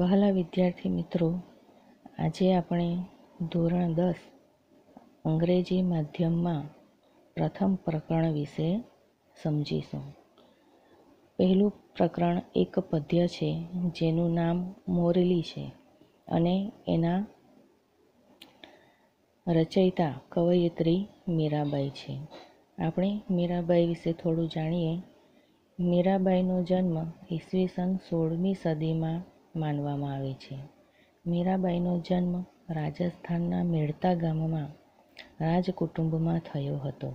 વહાલા વિદ્યાર્થી મિત્રો આજે આપણે ધોરણ દસ અંગ્રેજી માધ્યમમાં પ્રથમ પ્રકરણ વિશે સમજીશું પહેલું પ્રકરણ એક પદ્ય છે જેનું નામ મોરલી છે અને એના રચયિતા કવયત્રી મીરાબાઈ છે આપણે મીરાબાઈ વિશે થોડું જાણીએ મીરાબાઈનો જન્મ ઈસવીસન સોળમી સદીમાં માનવામાં આવે છે મીરાબાઈનો જન્મ રાજસ્થાનના મેળતા ગામમાં રાજકુટુંબમાં થયો હતો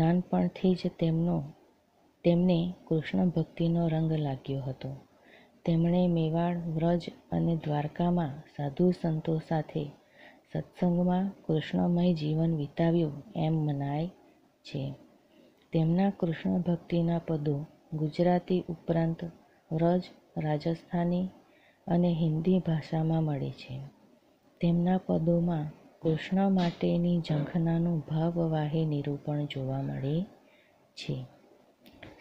નાનપણથી જ તેમનો તેમને કૃષ્ણ ભક્તિનો રંગ લાગ્યો હતો તેમણે મેવાડ વ્રજ અને દ્વારકામાં સાધુ સંતો સાથે સત્સંગમાં કૃષ્ણમય જીવન વિતાવ્યું એમ મનાય છે તેમના કૃષ્ણ ભક્તિના પદો ગુજરાતી ઉપરાંત વ્રજ રાજસ્થાની અને હિન્દી ભાષામાં મળે છે તેમના પદોમાં કૃષ્ણ માટેની ઝંખનાનું ભાવવાહી નિરૂપણ જોવા મળે છે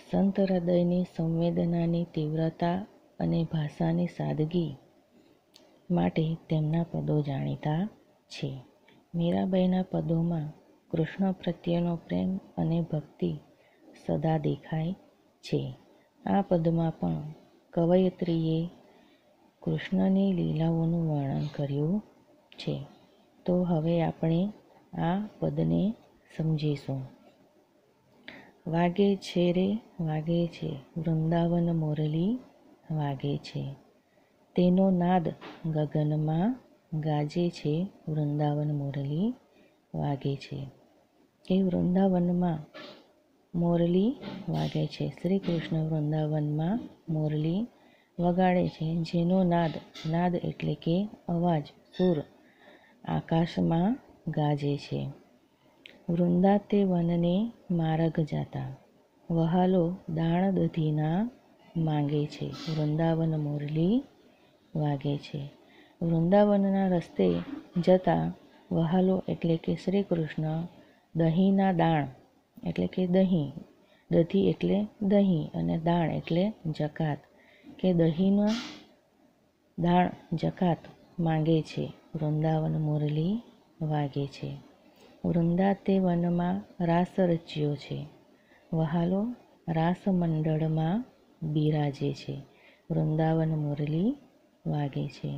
સંત હૃદયની સંવેદનાની તીવ્રતા અને ભાષાની સાદગી માટે તેમના પદો જાણીતા છે મીરાબાઈના પદોમાં કૃષ્ણ પ્રત્યેનો પ્રેમ અને ભક્તિ સદા દેખાય છે આ પદમાં પણ કવયત્રીએ કૃષ્ણની લીલાઓનું વર્ણન કર્યું છે તો હવે આપણે આ પદને સમજીશું વાગે છે રે વાગે છે વૃંદાવન મોરલી વાગે છે તેનો નાદ ગગનમાં ગાજે છે વૃંદાવન મોરલી વાગે છે એ વૃંદાવનમાં મોરલી વાગે છે શ્રી કૃષ્ણ વૃંદાવનમાં મોરલી વગાડે છે જેનો નાદ નાદ એટલે કે અવાજ સૂર આકાશમાં ગાજે છે વૃંદા તે વનને માર્ગ જાતા વહાલો દાણ દધીના માંગે છે વૃંદાવન મુરલી વાગે છે વૃંદાવનના રસ્તે જતા વહાલો એટલે કે શ્રી કૃષ્ણ દહીંના દાણ એટલે કે દહીં દધી એટલે દહીં અને દાણ એટલે જકાત કે દહીંના દાણ જકાત માંગે છે વૃંદાવન મુરલી વાગે છે વૃંદા તે વનમાં રાસ રચ્યો છે વહાલો મંડળમાં બિરાજે છે વૃંદાવન મુરલી વાગે છે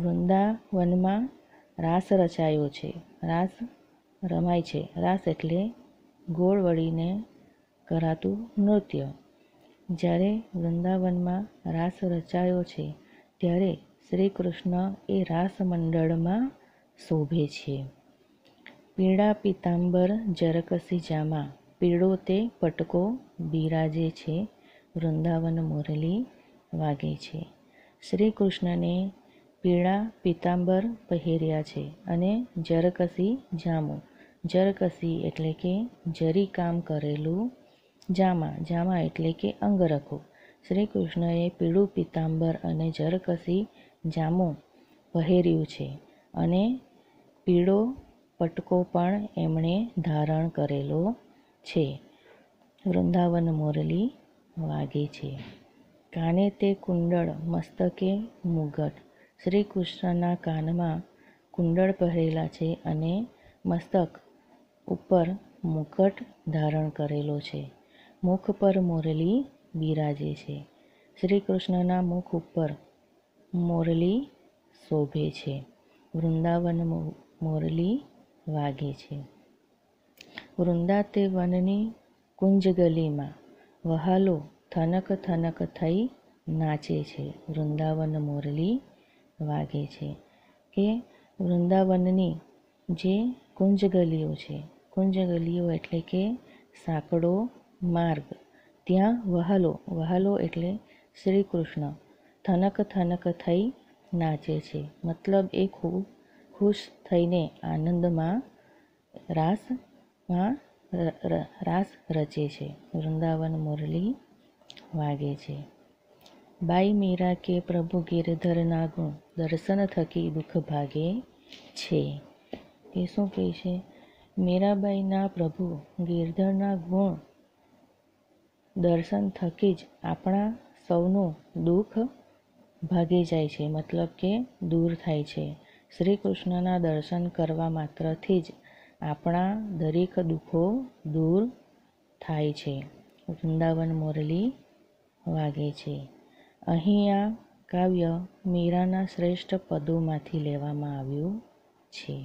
વૃંદાવનમાં રાસ રચાયો છે રાસ રમાય છે રાસ એટલે ગોળ વળીને કરાતું નૃત્ય જ્યારે વૃંદાવનમાં રાસ રચાયો છે ત્યારે શ્રી કૃષ્ણ એ રાસ મંડળમાં શોભે છે પીળા પીતાંબર જરકસી જામા પીળો તે પટકો બિરાજે છે વૃંદાવન મુરલી વાગે છે શ્રી કૃષ્ણને પીળા પીતાંબર પહેર્યા છે અને જરકસી જામો જરકસી એટલે કે જરી કામ કરેલું જામા જામા એટલે કે અંગરખો શ્રી કૃષ્ણએ પીળું પીતાંબર અને જરકસી જામું પહેર્યું છે અને પીળો પટકો પણ એમણે ધારણ કરેલો છે વૃંદાવન મોરલી વાગે છે કાને તે કુંડળ મસ્તકે મુગટ શ્રી કૃષ્ણના કાનમાં કુંડળ પહેરેલા છે અને મસ્તક ઉપર મુકટ ધારણ કરેલો છે મુખ પર મોરલી બિરાજે છે શ્રી કૃષ્ણના મુખ ઉપર મોરલી શોભે છે વૃંદાવન મોરલી વાગે છે વૃંદા તે વનની કુંજગલીમાં વહાલો થનક થનક થઈ નાચે છે વૃંદાવન મોરલી વાગે છે કે વૃંદાવનની જે કુંજગલીઓ છે કુંજગલીઓ એટલે કે સાંકડો માર્ગ ત્યાં વહાલો વહાલો એટલે શ્રી કૃષ્ણ થનક થનક થઈ નાચે છે મતલબ એ ખૂબ ખુશ થઈને આનંદમાં રાસમાં રાસ રચે છે વૃંદાવન મુરલી વાગે છે બાઈ મીરા કે પ્રભુ ગિરધરના ગુણ દર્શન થકી દુઃખ ભાગે છે એ શું કહે છે મીરાબાઈના પ્રભુ ગિરધરના ગુણ દર્શન થકી જ આપણા સૌનું દુઃખ ભાગી જાય છે મતલબ કે દૂર થાય છે શ્રી કૃષ્ણના દર્શન કરવા માત્રથી જ આપણા દરેક દુઃખો દૂર થાય છે વૃંદાવન મુરલી વાગે છે અહીં આ કાવ્ય મીરાના શ્રેષ્ઠ પદોમાંથી લેવામાં આવ્યું છે